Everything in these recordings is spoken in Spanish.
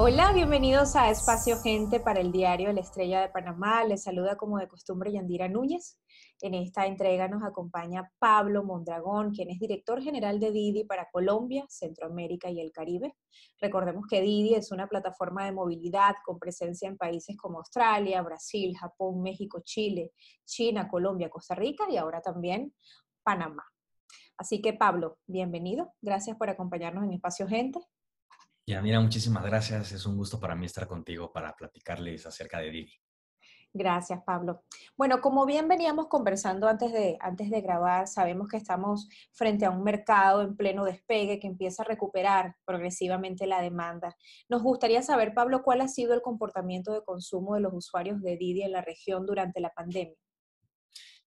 Hola, bienvenidos a Espacio Gente para el diario La Estrella de Panamá. Les saluda como de costumbre Yandira Núñez. En esta entrega nos acompaña Pablo Mondragón, quien es director general de Didi para Colombia, Centroamérica y el Caribe. Recordemos que Didi es una plataforma de movilidad con presencia en países como Australia, Brasil, Japón, México, Chile, China, Colombia, Costa Rica y ahora también Panamá. Así que Pablo, bienvenido. Gracias por acompañarnos en Espacio Gente. Yandira, muchísimas gracias. Es un gusto para mí estar contigo para platicarles acerca de Didi. Gracias, Pablo. Bueno, como bien veníamos conversando antes de, antes de grabar, sabemos que estamos frente a un mercado en pleno despegue que empieza a recuperar progresivamente la demanda. Nos gustaría saber, Pablo, cuál ha sido el comportamiento de consumo de los usuarios de Didi en la región durante la pandemia.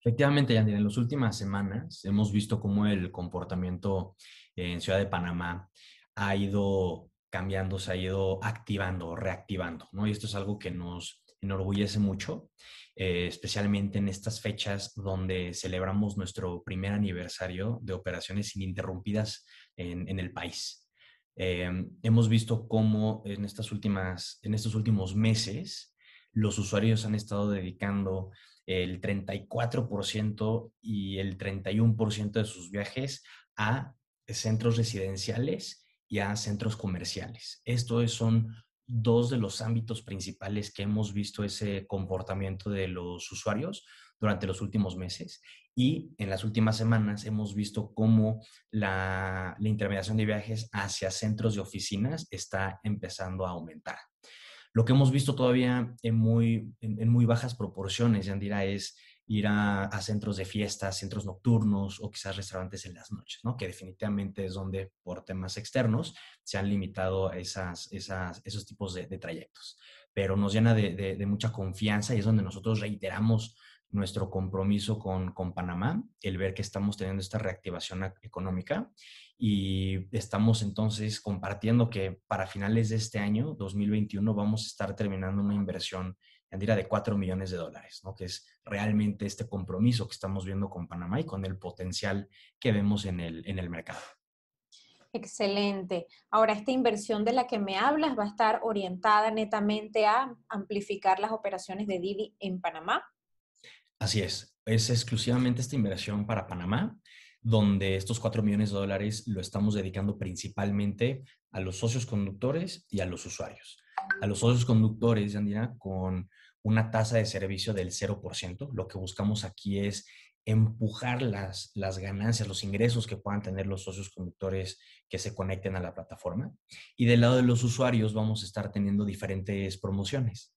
Efectivamente, Yandira. en las últimas semanas hemos visto cómo el comportamiento en Ciudad de Panamá ha ido cambiando, se ha ido activando, reactivando, ¿no? Y esto es algo que nos enorgullece mucho, eh, especialmente en estas fechas donde celebramos nuestro primer aniversario de operaciones ininterrumpidas en, el país. Em, hemos visto cómo en, estas últimas, en estos últimos meses los usuarios han estado dedicando el 34% y el 31% de sus viajes a centros residenciales y a centros comerciales. Estos son dos de los ámbitos principales que hemos visto ese comportamiento de los usuarios durante los últimos meses y en las últimas semanas hemos visto cómo la, la intermediación de viajes hacia centros de oficinas está empezando a aumentar. Lo que hemos visto todavía en muy, en, en muy bajas proporciones, Yandira, es ir a, centros de fiestas, centros nocturnos o quizás restaurantes en las noches, ¿no? Que definitivamente es donde por temas externos se han limitado esas, esos tipos de, trayectos. Pero nos llena de, mucha confianza y es donde nosotros reiteramos nuestro compromiso con Panamá, el ver que estamos teniendo esta reactivación e-, económica y estamos entonces compartiendo que para finales de este año, 2021, vamos a estar terminando una inversión Yandira, de 4 millones de dólares, ¿no? que es realmente este compromiso que estamos viendo con Panamá y con el potencial que vemos en el, mercado. Excelente. Ahora, esta inversión de la que me hablas va a estar orientada netamente a amplificar las operaciones de Didi en Panamá. Así es, es exclusivamente esta inversión para Panamá, donde estos 4 millones de dólares lo estamos dedicando principalmente a los socios conductores y a los usuarios a los socios conductores, Andina, con una tasa de servicio del 0%. Lo que buscamos aquí es empujar las, las ganancias, los ingresos que puedan tener los socios conductores que se conecten a la plataforma. Y del lado de los usuarios vamos a estar teniendo diferentes promociones.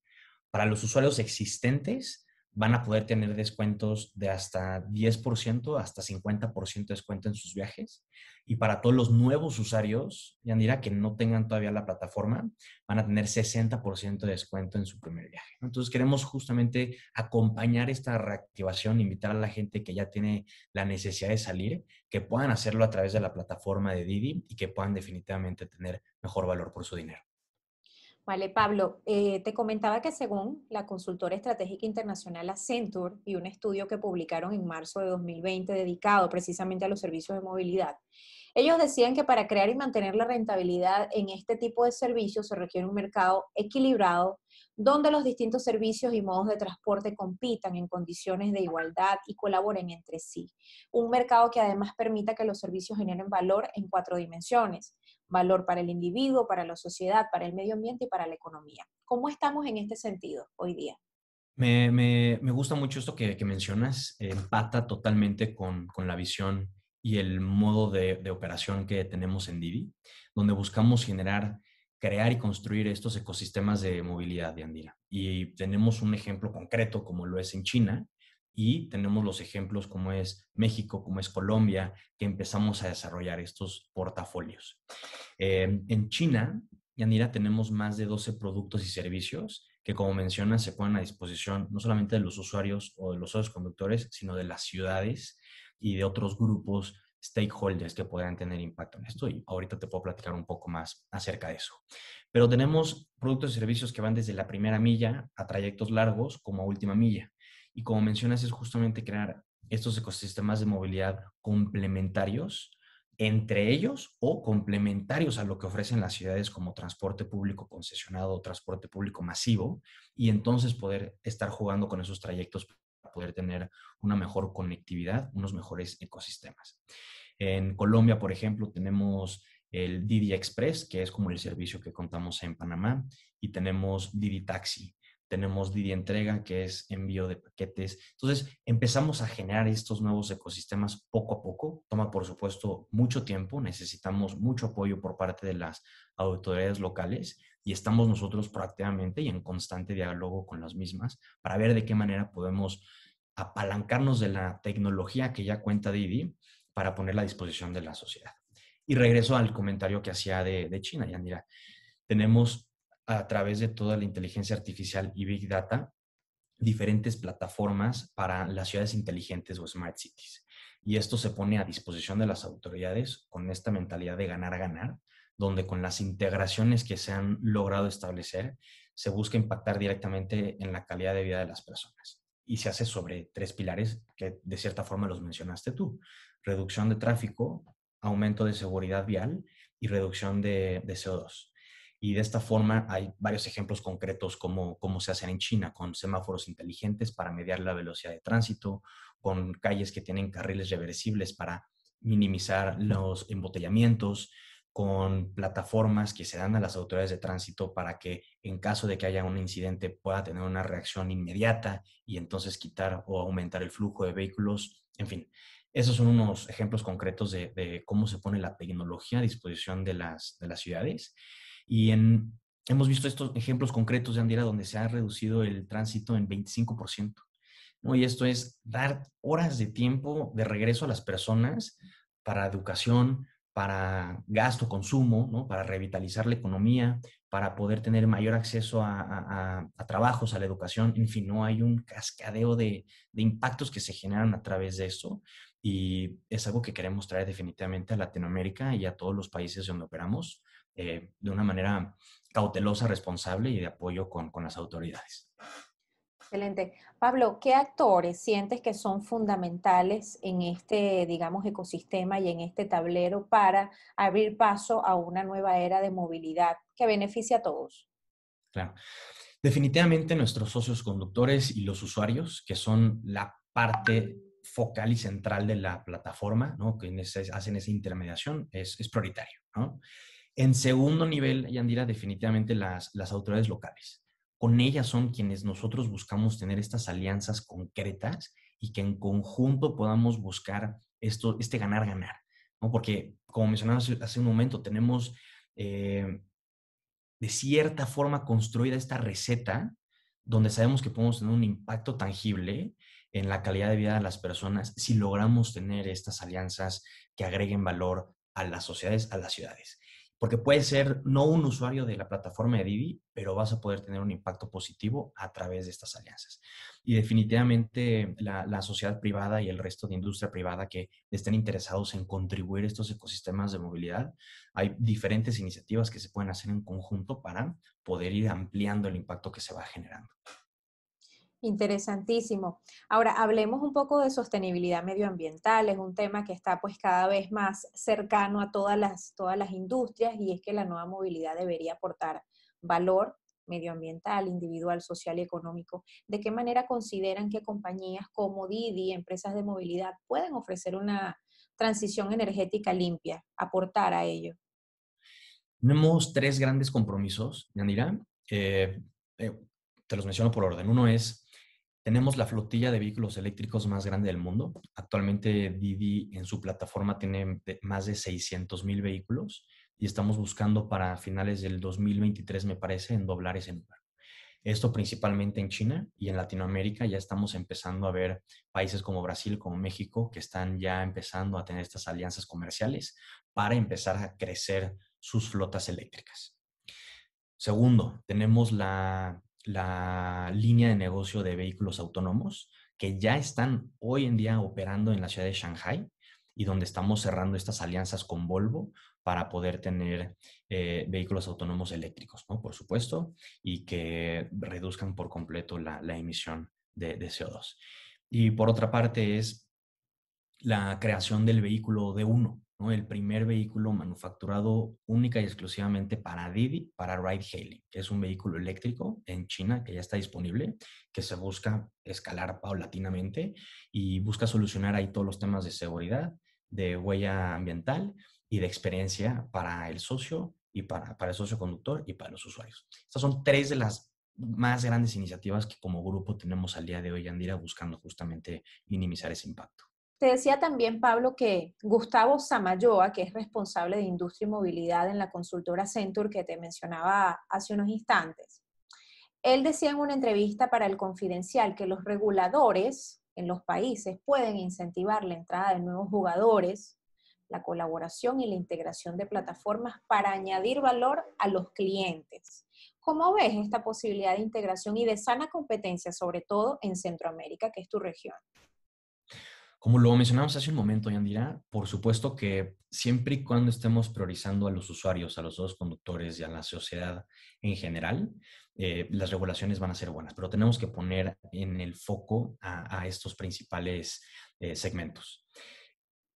Para los usuarios existentes, van a poder tener descuentos de hasta 10%, hasta 50% de descuento en sus viajes. Y para todos los nuevos usuarios, ya dirá que no tengan todavía la plataforma, van a tener 60% de descuento en su primer viaje. Entonces queremos justamente acompañar esta reactivación, invitar a la gente que ya tiene la necesidad de salir, que puedan hacerlo a través de la plataforma de Didi y que puedan definitivamente tener mejor valor por su dinero. Vale, Pablo, eh, te comentaba que según la consultora estratégica internacional Accenture y un estudio que publicaron en marzo de 2020 dedicado precisamente a los servicios de movilidad, ellos decían que para crear y mantener la rentabilidad en este tipo de servicios se requiere un mercado equilibrado donde los distintos servicios y modos de transporte compitan en condiciones de igualdad y colaboren entre sí. Un mercado que además permita que los servicios generen valor en cuatro dimensiones, valor para el individuo, para la sociedad, para el medio ambiente y para la economía. ¿Cómo estamos en este sentido hoy día? Me, gusta mucho esto que, mencionas, empata totalmente con, la visión y el modo de, de operación que tenemos en Divi, donde buscamos generar crear y construir estos ecosistemas de movilidad de Andina. Y tenemos un ejemplo concreto como lo es en China, y tenemos los ejemplos como es México, como es Colombia, que empezamos a desarrollar estos portafolios. Em, en China, Yanira, tenemos más de 12 productos y servicios que, como mencionas, se ponen a disposición no solamente de los usuarios o de los otros conductores, sino de las ciudades y de otros grupos stakeholders que puedan tener impacto en esto y ahorita te puedo platicar un poco más acerca de eso. Pero tenemos productos y servicios que van desde la primera milla a trayectos largos como a última milla. Y como mencionas, es justamente crear estos ecosistemas de movilidad complementarios entre ellos o complementarios a lo que ofrecen las ciudades como transporte público concesionado o transporte público masivo, y entonces poder estar jugando con esos trayectos para poder tener una mejor conectividad, unos mejores ecosistemas. En Colombia, por ejemplo, tenemos el Didi Express, que es como el servicio que contamos en Panamá, y tenemos Didi Taxi, tenemos Didi Entrega, que es envío de paquetes. Entonces, empezamos a generar estos nuevos ecosistemas poco a poco. Toma, por supuesto, mucho tiempo, necesitamos mucho apoyo por parte de las autoridades locales y estamos nosotros proactivamente y en constante diálogo con las mismas para ver de qué manera podemos apalancarnos de la tecnología que ya cuenta Didi para ponerla a disposición de la sociedad. Y regreso al comentario que hacía de, de China, Yandira. Tenemos a través de toda la inteligencia artificial y Big Data diferentes plataformas para las ciudades inteligentes o smart cities. Y esto se pone a disposición de las autoridades con esta mentalidad de ganar, ganar, donde con las integraciones que se han logrado establecer, se busca impactar directamente en la calidad de vida de las personas. Y se hace sobre tres pilares que de cierta forma los mencionaste tú. Reducción de tráfico, aumento de seguridad vial y reducción de, de CO2. Y de esta forma hay varios ejemplos concretos como cómo se hacen en China, con semáforos inteligentes para mediar la velocidad de tránsito, con calles que tienen carriles reversibles para minimizar los embotellamientos, con plataformas que se dan a las autoridades de tránsito para que en caso de que haya un incidente pueda tener una reacción inmediata y entonces quitar o aumentar el flujo de vehículos. En fin, esos son unos ejemplos concretos de, de cómo se pone la tecnología a disposición de las, de las ciudades y hemos visto estos ejemplos concretos de Andira donde se ha reducido el tránsito en 25%. Y esto es dar horas de tiempo de regreso a las personas para educación, para gasto, consumo, para revitalizar la economía, para poder tener mayor acceso a, trabajos, a la educación. En fin, no hay un cascadeo de, impactos que se generan a través de esto y es algo que queremos traer definitivamente a Latinoamérica y a todos los países donde operamos. Eh, de una manera cautelosa, responsable y de apoyo con, las autoridades. Excelente. Pablo, ¿qué actores sientes que son fundamentales en este, digamos, ecosistema y en este tablero para abrir paso a una nueva era de movilidad que beneficie a todos? Claro. Definitivamente nuestros socios conductores y los usuarios, que son la parte focal y central de la plataforma, ¿no? que hacen esa intermediación, es, es prioritario. ¿no? En segundo nivel, Yandira, definitivamente las, autoridades locales. Con ellas son quienes nosotros buscamos tener estas alianzas concretas y que en conjunto podamos buscar esto, este ganar-ganar. ¿no? Porque, como mencionamos hace un momento, tenemos eh, de cierta forma construida esta receta donde sabemos que podemos tener un impacto tangible en la calidad de vida de las personas si logramos tener estas alianzas que agreguen valor a las sociedades, a las ciudades porque puede ser no un usuario de la plataforma de Didi, pero vas a poder tener un impacto positivo a través de estas alianzas. Y definitivamente la, la sociedad privada y el resto de industria privada que estén interesados en contribuir a estos ecosistemas de movilidad, hay diferentes iniciativas que se pueden hacer en conjunto para poder ir ampliando el impacto que se va generando. Interesantísimo. Ahora, hablemos un poco de sostenibilidad medioambiental. Es un tema que está pues cada vez más cercano a todas las, todas las industrias y es que la nueva movilidad debería aportar valor medioambiental, individual, social y económico. ¿De qué manera consideran que compañías como Didi, empresas de movilidad, pueden ofrecer una transición energética limpia, aportar a ello? Tenemos tres grandes compromisos, Yanira. Eh, eh, te los menciono por orden. Uno es tenemos la flotilla de vehículos eléctricos más grande del mundo. Actualmente Didi en su plataforma tiene más de 600 mil vehículos y estamos buscando para finales del 2023, me parece, en doblar ese número. Esto principalmente en China y en Latinoamérica ya estamos empezando a ver países como Brasil, como México, que están ya empezando a tener estas alianzas comerciales para empezar a crecer sus flotas eléctricas. Segundo, tenemos la la línea de negocio de vehículos autónomos que ya están hoy en día operando en la ciudad de Shanghai y donde estamos cerrando estas alianzas con Volvo para poder tener eh, vehículos autónomos eléctricos, Por supuesto, y que reduzcan por completo la, emisión de, de, CO2. Y por otra parte es la creación del vehículo D1, el primer vehículo manufacturado única y exclusivamente para Didi, para Ride Hailing, que es un vehículo eléctrico en China que ya está disponible, que se busca escalar paulatinamente y busca solucionar ahí todos los temas de seguridad, de huella ambiental y de experiencia para el socio y para, para el socio conductor y para los usuarios. Estas son tres de las más grandes iniciativas que como grupo tenemos al día de hoy, Andira, buscando justamente minimizar ese impacto. Te decía también, Pablo, que Gustavo Samayoa, que es responsable de industria y movilidad en la consultora Centur que te mencionaba hace unos instantes, él decía en una entrevista para El Confidencial que los reguladores en los países pueden incentivar la entrada de nuevos jugadores, la colaboración y la integración de plataformas para añadir valor a los clientes. ¿Cómo ves esta posibilidad de integración y de sana competencia, sobre todo en Centroamérica, que es tu región? Como lo mencionamos hace un momento, Yandira, por supuesto que siempre y cuando estemos priorizando a los usuarios, a los dos conductores y a la sociedad en general, eh, las regulaciones van a ser buenas, pero tenemos que poner en el foco a, estos principales eh, segmentos.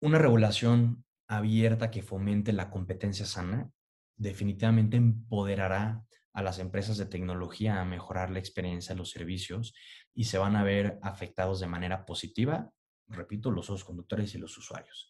Una regulación abierta que fomente la competencia sana definitivamente empoderará a las empresas de tecnología a mejorar la experiencia, los servicios y se van a ver afectados de manera positiva repito, los socios conductores y los usuarios.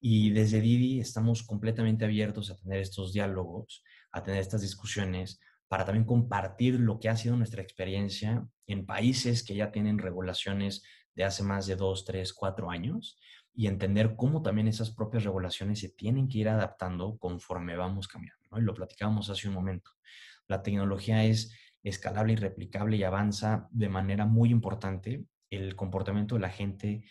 Y desde Didi estamos completamente abiertos a tener estos diálogos, a tener estas discusiones, para también compartir lo que ha sido nuestra experiencia en países que ya tienen regulaciones de hace más de dos, tres, cuatro años y entender cómo también esas propias regulaciones se tienen que ir adaptando conforme vamos cambiando. Y lo platicábamos hace un momento. La tecnología es escalable y replicable y avanza de manera muy importante. El comportamiento de la gente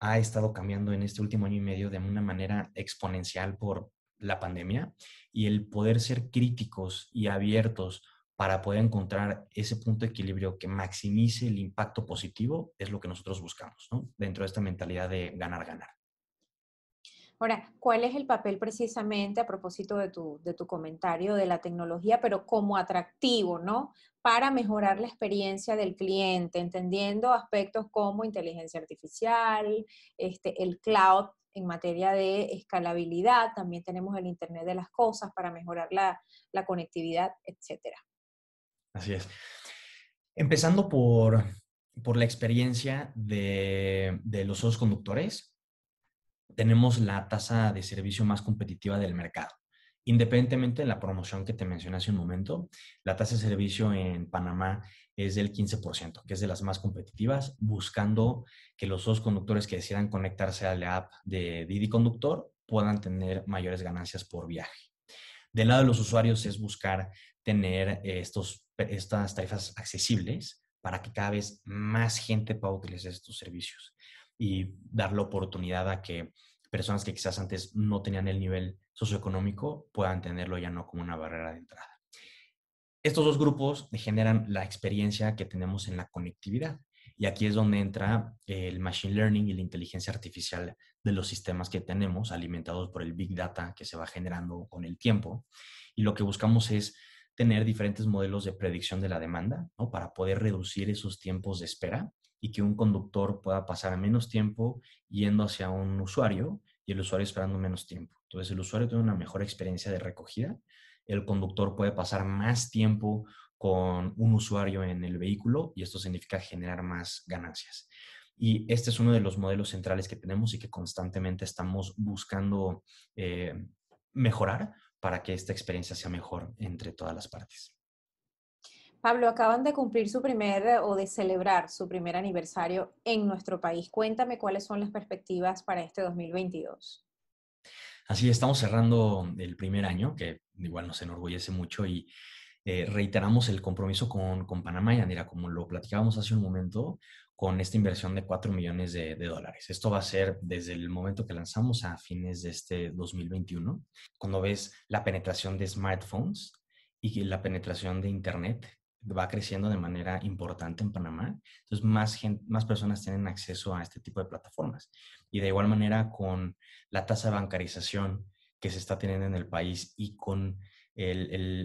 ha estado cambiando en este último año y medio de una manera exponencial por la pandemia y el poder ser críticos y abiertos para poder encontrar ese punto de equilibrio que maximice el impacto positivo es lo que nosotros buscamos dentro de esta mentalidad de ganar, ganar. Ahora, ¿cuál es el papel precisamente a propósito de tu, comentario de la tecnología, pero como atractivo, ¿no? Para mejorar la experiencia del cliente, entendiendo aspectos como inteligencia artificial, este, el cloud en materia de escalabilidad, también tenemos el Internet de las Cosas para mejorar la, conectividad, etcétera. Así es. Empezando por, la experiencia de, de los dos conductores, tenemos la tasa de servicio más competitiva del mercado. Independientemente de la promoción que te mencioné hace un momento, la tasa de servicio en Panamá es del 15%, que es de las más competitivas, buscando que los dos conductores que decidan conectarse a la app de Didi Conductor puedan tener mayores ganancias por viaje. Del lado de los usuarios es buscar tener eh, estos, estas tarifas accesibles para que cada vez más gente pueda utilizar estos servicios y dar la oportunidad a que personas que quizás antes no tenían el nivel socioeconómico puedan tenerlo ya no como una barrera de entrada. Estos dos grupos generan la experiencia que tenemos en la conectividad. Y aquí es donde entra el machine learning y la inteligencia artificial de los sistemas que tenemos, alimentados por el big data que se va generando con el tiempo. Y lo que buscamos es tener diferentes modelos de predicción de la demanda, ¿no? Para poder reducir esos tiempos de espera y que un conductor pueda pasar menos tiempo yendo hacia un usuario y el usuario esperando menos tiempo. Entonces, el usuario tiene una mejor experiencia de recogida, el conductor puede pasar más tiempo con un usuario en el vehículo y esto significa generar más ganancias. Y este es uno de los modelos centrales que tenemos y que constantemente estamos buscando eh, mejorar para que esta experiencia sea mejor entre todas las partes. Pablo, acaban de cumplir su primer eh, o de celebrar su primer aniversario en nuestro país. Cuéntame cuáles son las perspectivas para este 2022. Así estamos cerrando el primer año, que igual nos enorgullece mucho y eh, reiteramos el compromiso con, Panamá y Andira, como lo platicábamos hace un momento, con esta inversión de 4 millones de, dólares. Esto va a ser desde el momento que lanzamos a fines de este 2021, cuando ves la penetración de smartphones y la penetración de Internet va creciendo de manera importante en Panamá. Entonces, más, más personas tienen acceso a este tipo de plataformas. Y de igual manera, con la tasa de bancarización que se está teniendo en el país y con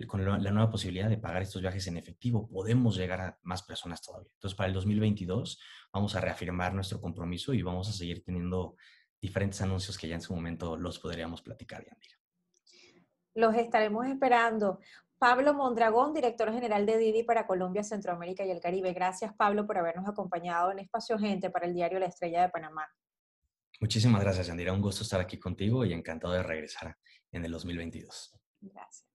con la nueva posibilidad de pagar estos viajes en efectivo, podemos llegar a más personas todavía. Entonces, para el 2022 vamos a reafirmar nuestro compromiso y vamos a seguir teniendo diferentes anuncios que ya en su momento los podríamos platicar, Yandira. Los estaremos esperando. Pablo Mondragón, director general de Didi para Colombia, Centroamérica y el Caribe. Gracias, Pablo, por habernos acompañado en Espacio Gente para el diario La Estrella de Panamá. Muchísimas gracias, Yandira. Un gusto estar aquí contigo y encantado de regresar en el 2022. Gracias.